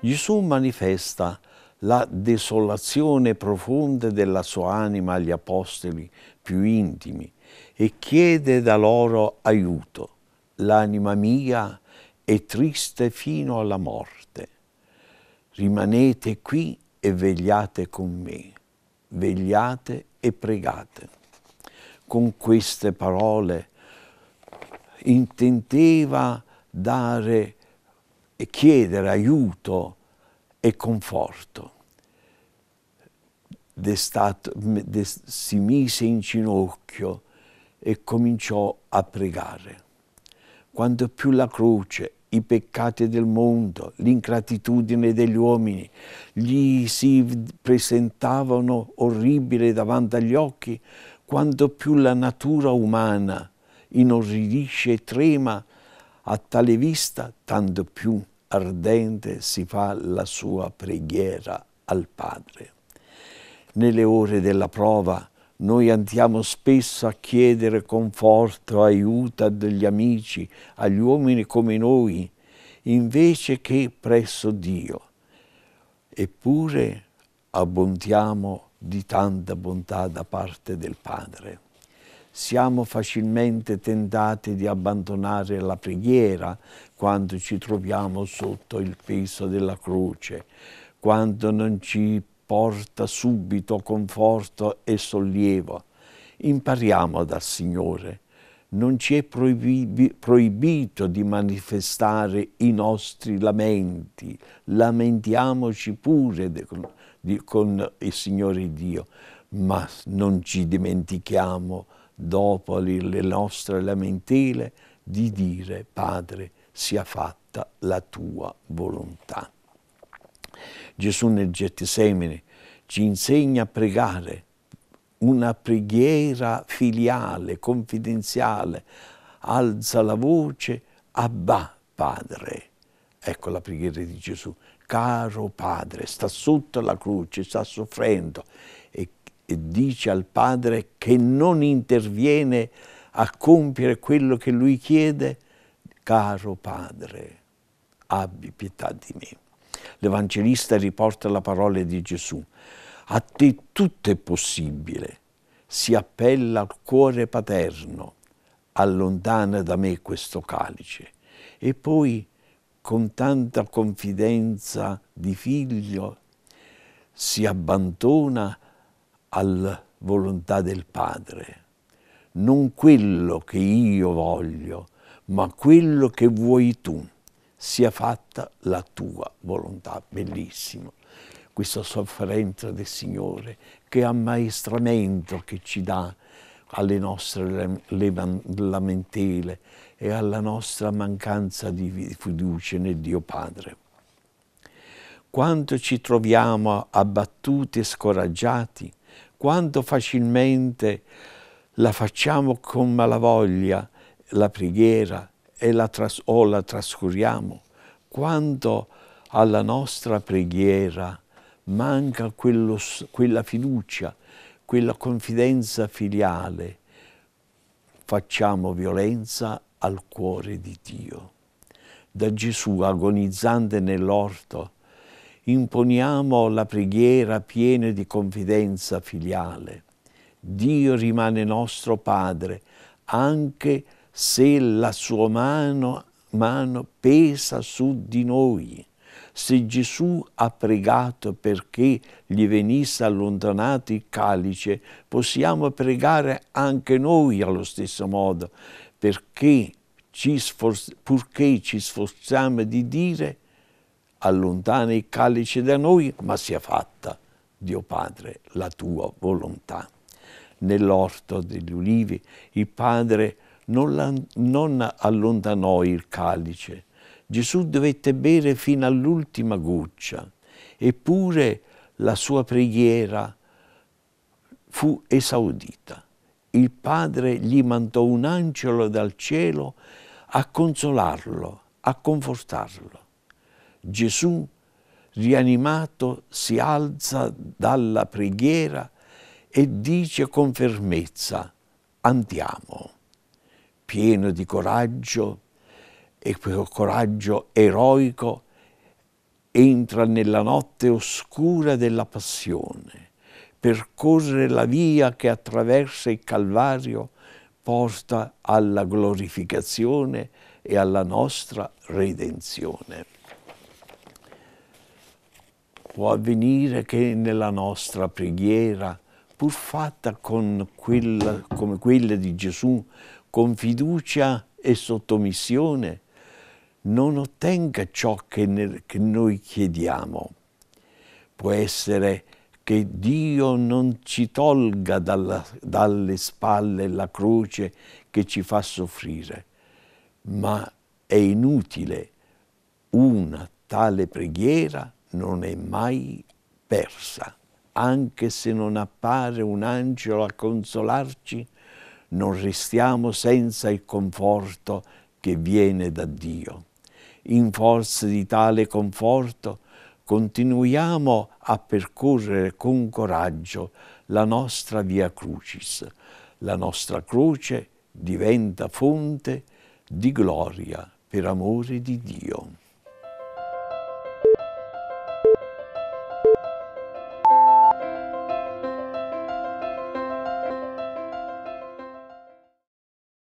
Gesù manifesta la desolazione profonda della sua anima agli apostoli più intimi e chiede da loro aiuto. L'anima mia è triste fino alla morte. Rimanete qui e vegliate con me. Vegliate e pregate. Con queste parole intendeva dare e chiedere aiuto e conforto. Stato, si mise in ginocchio e cominciò a pregare. Quanto più la croce, i peccati del mondo, l'ingratitudine degli uomini gli si presentavano orribili davanti agli occhi, quanto più la natura umana inorridisce e trema, a tale vista tanto più ardente si fa la sua preghiera al Padre. Nelle ore della prova noi andiamo spesso a chiedere conforto, aiuto agli amici, agli uomini come noi, invece che presso Dio. Eppure abbondiamo di tanta bontà da parte del Padre siamo facilmente tentati di abbandonare la preghiera quando ci troviamo sotto il peso della croce, quando non ci porta subito conforto e sollievo. Impariamo dal Signore. Non ci è proibito di manifestare i nostri lamenti. Lamentiamoci pure con, con il Signore Dio, ma non ci dimentichiamo dopo le nostre lamentele, di dire, Padre, sia fatta la tua volontà. Gesù nel Gettisemene ci insegna a pregare una preghiera filiale, confidenziale, alza la voce, Abba Padre. Ecco la preghiera di Gesù. Caro Padre, sta sotto la croce, sta soffrendo e e dice al padre che non interviene a compiere quello che lui chiede, caro padre, abbi pietà di me. L'Evangelista riporta la parola di Gesù, a te tutto è possibile, si appella al cuore paterno, allontana da me questo calice. E poi con tanta confidenza di figlio si abbandona alla volontà del Padre. Non quello che io voglio, ma quello che vuoi tu, sia fatta la tua volontà. Bellissimo. Questa sofferenza del Signore, che ammaestramento che ci dà alle nostre lamentele e alla nostra mancanza di fiducia nel Dio Padre. Quanto ci troviamo abbattuti e scoraggiati, quanto facilmente la facciamo con malavoglia la preghiera la o la trascuriamo, quanto alla nostra preghiera manca quello, quella fiducia, quella confidenza filiale, facciamo violenza al cuore di Dio. Da Gesù agonizzante nell'orto imponiamo la preghiera piena di confidenza filiale. Dio rimane nostro Padre, anche se la sua mano, mano pesa su di noi. Se Gesù ha pregato perché gli venisse allontanato il calice, possiamo pregare anche noi allo stesso modo, perché ci purché ci sforziamo di dire allontani il calice da noi, ma sia fatta, Dio Padre, la tua volontà. Nell'orto degli ulivi il Padre non, non allontanò il calice. Gesù dovette bere fino all'ultima goccia, eppure la sua preghiera fu esaudita. Il Padre gli mandò un angelo dal cielo a consolarlo, a confortarlo. Gesù rianimato si alza dalla preghiera e dice con fermezza andiamo. Pieno di coraggio e quel coraggio eroico entra nella notte oscura della passione, percorre la via che attraversa il Calvario porta alla glorificazione e alla nostra redenzione può avvenire che nella nostra preghiera, pur fatta quella, come quella di Gesù, con fiducia e sottomissione, non ottenga ciò che, ne, che noi chiediamo. Può essere che Dio non ci tolga dalla, dalle spalle la croce che ci fa soffrire, ma è inutile una tale preghiera non è mai persa. Anche se non appare un angelo a consolarci, non restiamo senza il conforto che viene da Dio. In forza di tale conforto continuiamo a percorrere con coraggio la nostra via crucis. La nostra croce diventa fonte di gloria per amore di Dio.